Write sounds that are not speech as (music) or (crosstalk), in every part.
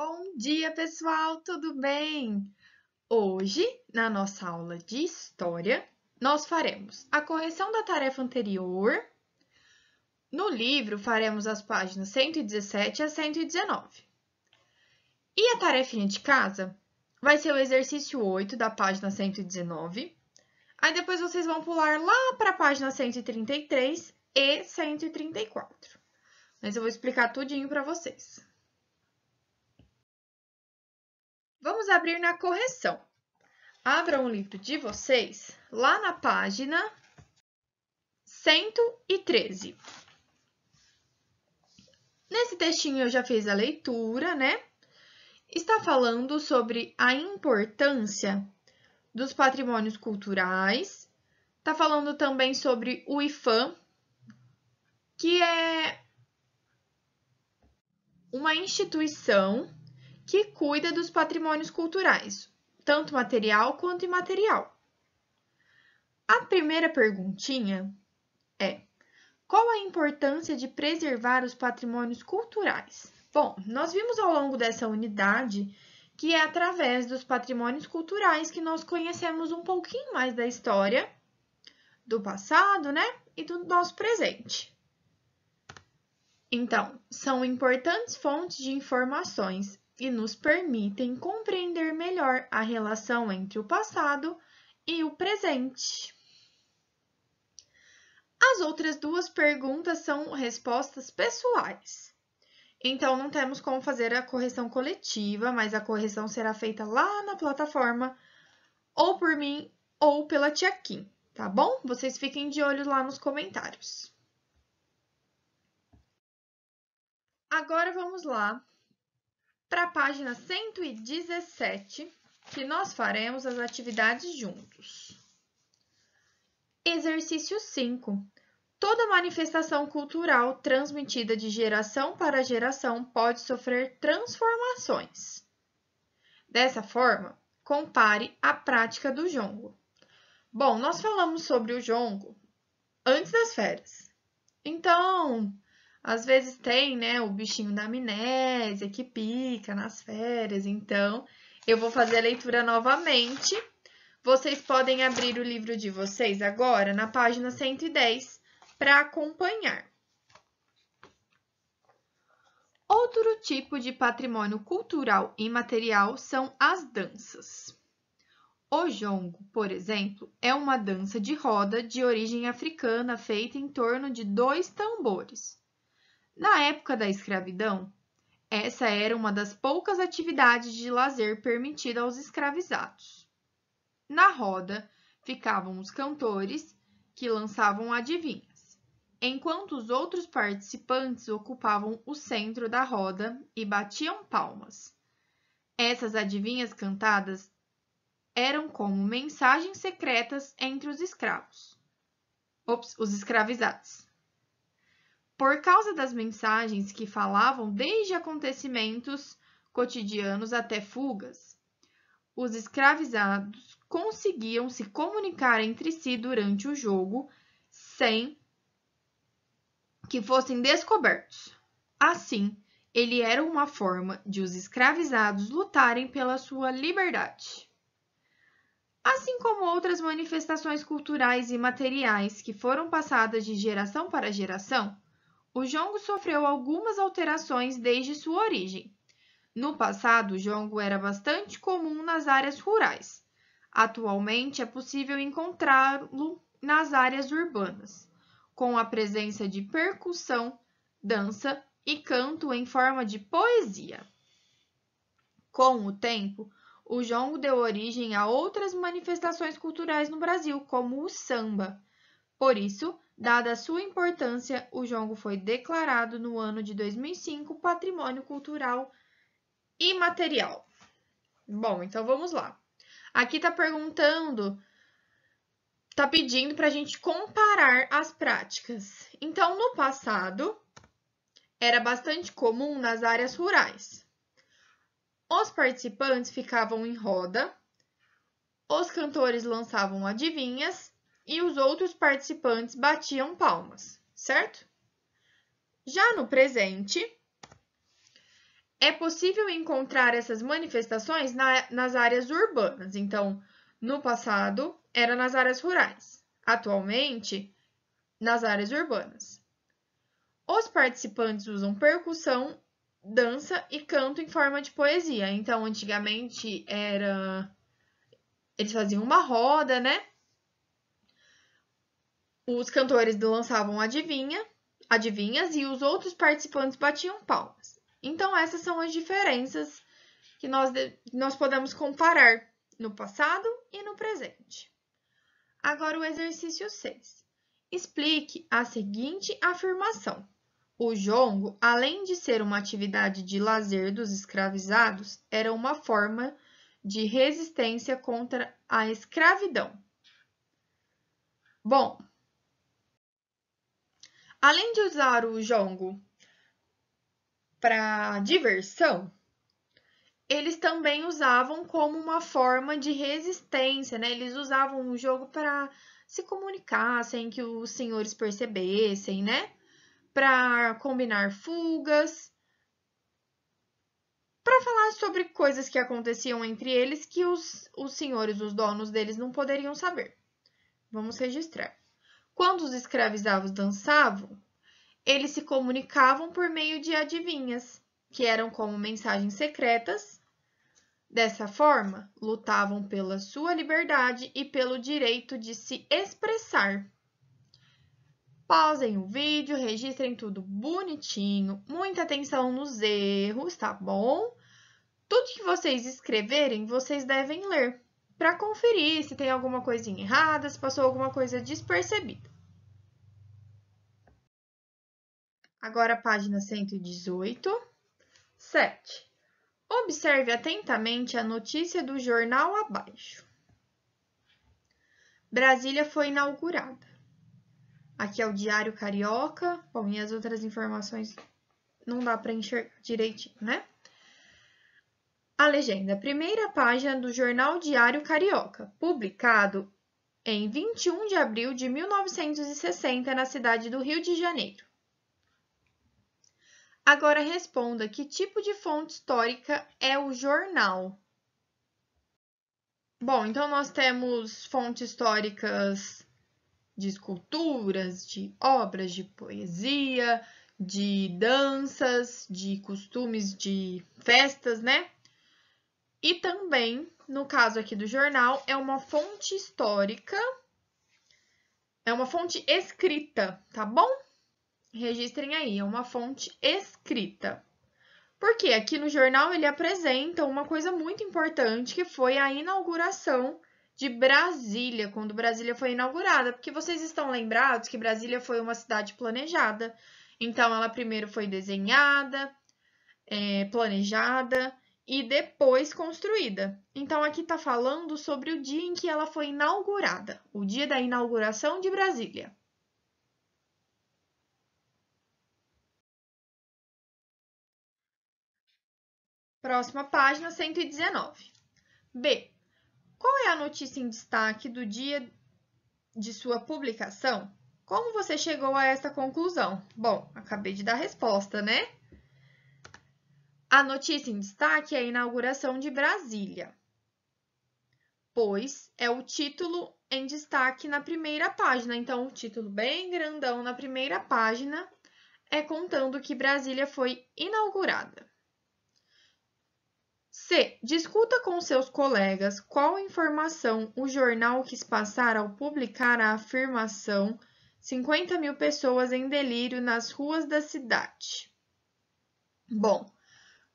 Bom dia, pessoal, tudo bem? Hoje, na nossa aula de História, nós faremos a correção da tarefa anterior. No livro, faremos as páginas 117 a 119. E a tarefinha de casa vai ser o exercício 8 da página 119. Aí depois vocês vão pular lá para a página 133 e 134. Mas eu vou explicar tudinho para vocês. Vamos abrir na correção. Abra o livro de vocês lá na página 113. Nesse textinho eu já fiz a leitura, né? Está falando sobre a importância dos patrimônios culturais. Está falando também sobre o IFAM, que é uma instituição que cuida dos patrimônios culturais, tanto material quanto imaterial. A primeira perguntinha é: qual a importância de preservar os patrimônios culturais? Bom, nós vimos ao longo dessa unidade que é através dos patrimônios culturais que nós conhecemos um pouquinho mais da história do passado, né? E do nosso presente. Então, são importantes fontes de informações e nos permitem compreender melhor a relação entre o passado e o presente. As outras duas perguntas são respostas pessoais. Então, não temos como fazer a correção coletiva, mas a correção será feita lá na plataforma, ou por mim, ou pela Tia Kim, tá bom? Vocês fiquem de olho lá nos comentários. Agora, vamos lá para a página 117, que nós faremos as atividades juntos. Exercício 5. Toda manifestação cultural transmitida de geração para geração pode sofrer transformações. Dessa forma, compare a prática do jongo. Bom, nós falamos sobre o jongo antes das férias. Então, às vezes tem, né, o bichinho da amnésia que pica nas férias, então eu vou fazer a leitura novamente. Vocês podem abrir o livro de vocês agora na página 110 para acompanhar. Outro tipo de patrimônio cultural imaterial são as danças. O jongo, por exemplo, é uma dança de roda de origem africana feita em torno de dois tambores. Na época da escravidão, essa era uma das poucas atividades de lazer permitida aos escravizados. Na roda ficavam os cantores, que lançavam adivinhas, enquanto os outros participantes ocupavam o centro da roda e batiam palmas. Essas adivinhas cantadas eram como mensagens secretas entre os escravos, Ops, os escravizados. Por causa das mensagens que falavam desde acontecimentos cotidianos até fugas, os escravizados conseguiam se comunicar entre si durante o jogo sem que fossem descobertos. Assim, ele era uma forma de os escravizados lutarem pela sua liberdade. Assim como outras manifestações culturais e materiais que foram passadas de geração para geração, o jongo sofreu algumas alterações desde sua origem. No passado, o jongo era bastante comum nas áreas rurais. Atualmente, é possível encontrá-lo nas áreas urbanas, com a presença de percussão, dança e canto em forma de poesia. Com o tempo, o jongo deu origem a outras manifestações culturais no Brasil, como o samba. Por isso, Dada sua importância, o jongo foi declarado no ano de 2005 Patrimônio Cultural Imaterial. Bom, então vamos lá. Aqui está perguntando, está pedindo para a gente comparar as práticas. Então, no passado, era bastante comum nas áreas rurais. Os participantes ficavam em roda, os cantores lançavam adivinhas e os outros participantes batiam palmas, certo? Já no presente, é possível encontrar essas manifestações na, nas áreas urbanas. Então, no passado, era nas áreas rurais. Atualmente, nas áreas urbanas. Os participantes usam percussão, dança e canto em forma de poesia. Então, antigamente era. Eles faziam uma roda, né? Os cantores lançavam adivinha, adivinhas e os outros participantes batiam palmas. Então, essas são as diferenças que nós, nós podemos comparar no passado e no presente. Agora, o exercício 6. Explique a seguinte afirmação. O jongo, além de ser uma atividade de lazer dos escravizados, era uma forma de resistência contra a escravidão. Bom, Além de usar o jongo para diversão, eles também usavam como uma forma de resistência, né? Eles usavam o jogo para se comunicar sem que os senhores percebessem, né? Para combinar fugas, para falar sobre coisas que aconteciam entre eles que os, os senhores, os donos deles, não poderiam saber. Vamos registrar. Quando os escravizados dançavam, eles se comunicavam por meio de adivinhas, que eram como mensagens secretas. Dessa forma, lutavam pela sua liberdade e pelo direito de se expressar. Pausem o vídeo, registrem tudo bonitinho, muita atenção nos erros, tá bom? Tudo que vocês escreverem, vocês devem ler para conferir se tem alguma coisinha errada, se passou alguma coisa despercebida. Agora, página 118, 7. Observe atentamente a notícia do jornal abaixo. Brasília foi inaugurada. Aqui é o Diário Carioca. Bom, e as outras informações não dá para enxergar direitinho, né? A legenda, primeira página do Jornal Diário Carioca, publicado em 21 de abril de 1960 na cidade do Rio de Janeiro. Agora responda que tipo de fonte histórica é o jornal. Bom, então nós temos fontes históricas de esculturas, de obras de poesia, de danças, de costumes, de festas, né? E também, no caso aqui do jornal, é uma fonte histórica, é uma fonte escrita, tá bom? Registrem aí, é uma fonte escrita. Porque aqui no jornal ele apresenta uma coisa muito importante, que foi a inauguração de Brasília, quando Brasília foi inaugurada. Porque vocês estão lembrados que Brasília foi uma cidade planejada. Então, ela primeiro foi desenhada, é, planejada, e depois construída. Então, aqui está falando sobre o dia em que ela foi inaugurada, o dia da inauguração de Brasília. Próxima página, 119. B. Qual é a notícia em destaque do dia de sua publicação? Como você chegou a esta conclusão? Bom, acabei de dar a resposta, né? A notícia em destaque é a inauguração de Brasília, pois é o título em destaque na primeira página. Então, o título bem grandão na primeira página é contando que Brasília foi inaugurada. C. Discuta com seus colegas qual informação o jornal quis passar ao publicar a afirmação 50 mil pessoas em delírio nas ruas da cidade. Bom,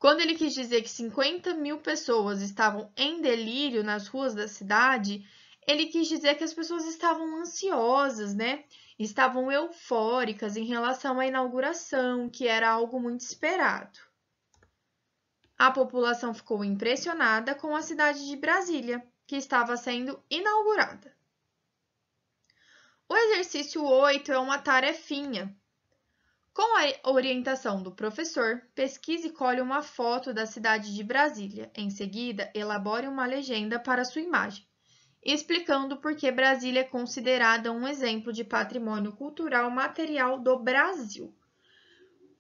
quando ele quis dizer que 50 mil pessoas estavam em delírio nas ruas da cidade, ele quis dizer que as pessoas estavam ansiosas, né? Estavam eufóricas em relação à inauguração, que era algo muito esperado. A população ficou impressionada com a cidade de Brasília, que estava sendo inaugurada. O exercício 8 é uma tarefinha com a orientação do professor, pesquise e colhe uma foto da cidade de Brasília. Em seguida, elabore uma legenda para sua imagem, explicando por que Brasília é considerada um exemplo de patrimônio cultural material do Brasil.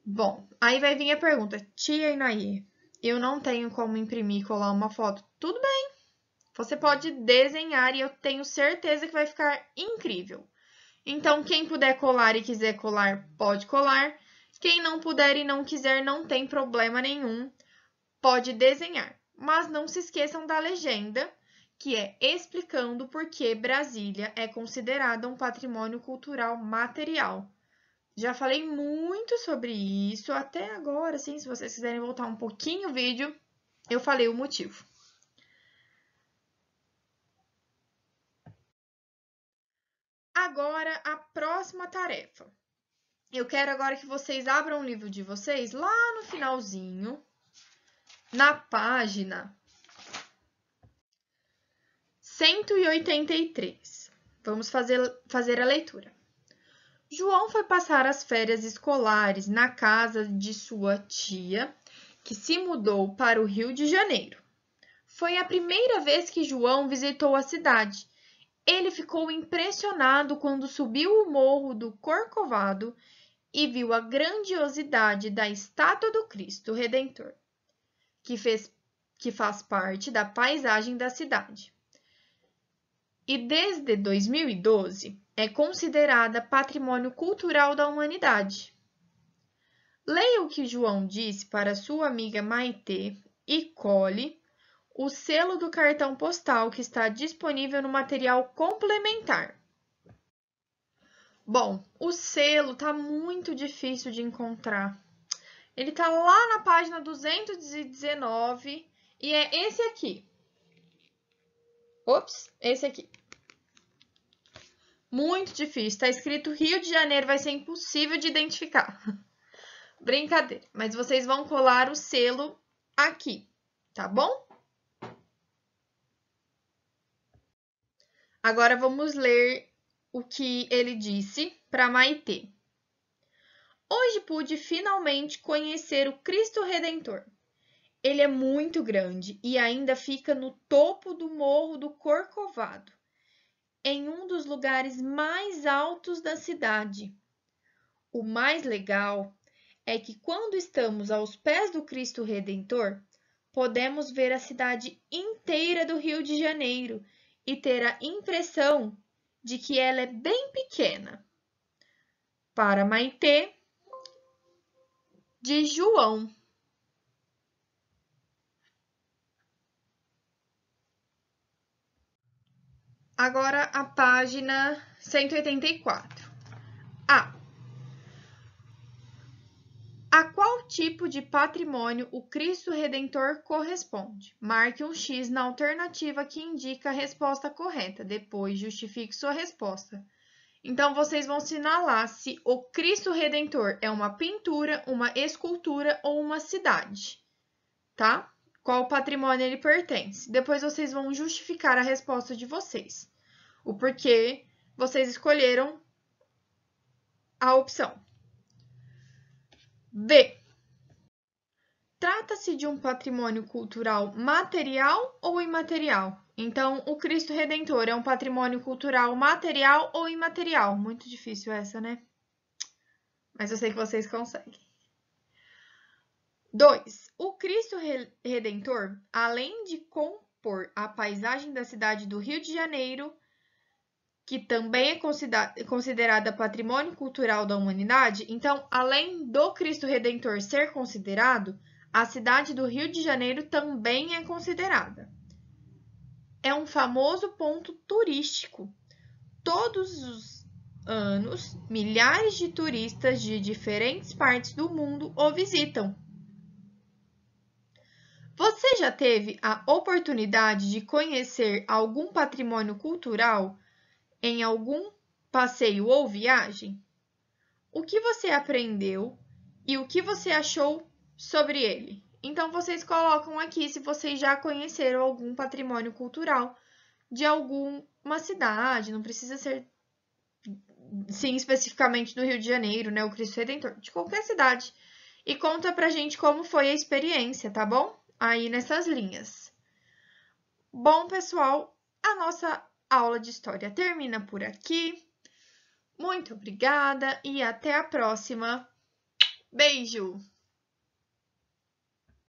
Bom, aí vai vir a pergunta: Tia Inaí, eu não tenho como imprimir e colar uma foto. Tudo bem, você pode desenhar e eu tenho certeza que vai ficar incrível. Então, quem puder colar e quiser colar, pode colar. Quem não puder e não quiser, não tem problema nenhum, pode desenhar. Mas não se esqueçam da legenda, que é explicando por que Brasília é considerada um patrimônio cultural material. Já falei muito sobre isso até agora, assim, se vocês quiserem voltar um pouquinho o vídeo, eu falei o motivo. agora a próxima tarefa. Eu quero agora que vocês abram o livro de vocês lá no finalzinho, na página 183. Vamos fazer, fazer a leitura. João foi passar as férias escolares na casa de sua tia, que se mudou para o Rio de Janeiro. Foi a primeira vez que João visitou a cidade ele ficou impressionado quando subiu o morro do Corcovado e viu a grandiosidade da estátua do Cristo Redentor, que, fez, que faz parte da paisagem da cidade. E desde 2012 é considerada patrimônio cultural da humanidade. Leia o que João disse para sua amiga Maitê e cole o selo do cartão postal que está disponível no material complementar. Bom, o selo está muito difícil de encontrar. Ele está lá na página 219 e é esse aqui. Ops, esse aqui. Muito difícil. Está escrito Rio de Janeiro, vai ser impossível de identificar. (laughs) Brincadeira, mas vocês vão colar o selo aqui, tá bom? Agora vamos ler o que ele disse para Maitê. Hoje pude finalmente conhecer o Cristo Redentor. Ele é muito grande e ainda fica no topo do Morro do Corcovado, em um dos lugares mais altos da cidade. O mais legal é que quando estamos aos pés do Cristo Redentor, podemos ver a cidade inteira do Rio de Janeiro e ter a impressão de que ela é bem pequena. Para Maitê, de João. Agora a página 184. A. A qual tipo de patrimônio o Cristo Redentor corresponde? Marque um X na alternativa que indica a resposta correta. Depois, justifique sua resposta. Então, vocês vão sinalar se o Cristo Redentor é uma pintura, uma escultura ou uma cidade, tá? Qual patrimônio ele pertence. Depois, vocês vão justificar a resposta de vocês. O porquê vocês escolheram a opção. B. Trata-se de um patrimônio cultural material ou imaterial? Então, o Cristo Redentor é um patrimônio cultural material ou imaterial? Muito difícil essa, né? Mas eu sei que vocês conseguem. 2. O Cristo Redentor, além de compor a paisagem da cidade do Rio de Janeiro, que também é considerada patrimônio cultural da humanidade, então, além do Cristo Redentor ser considerado, a cidade do Rio de Janeiro também é considerada. É um famoso ponto turístico. Todos os anos, milhares de turistas de diferentes partes do mundo o visitam. Você já teve a oportunidade de conhecer algum patrimônio cultural? em algum passeio ou viagem? O que você aprendeu e o que você achou sobre ele? Então, vocês colocam aqui se vocês já conheceram algum patrimônio cultural de alguma cidade, não precisa ser, sim, especificamente do Rio de Janeiro, né, o Cristo Redentor, de qualquer cidade. E conta pra gente como foi a experiência, tá bom? Aí nessas linhas. Bom, pessoal, a nossa a aula de história termina por aqui. Muito obrigada e até a próxima. Beijo!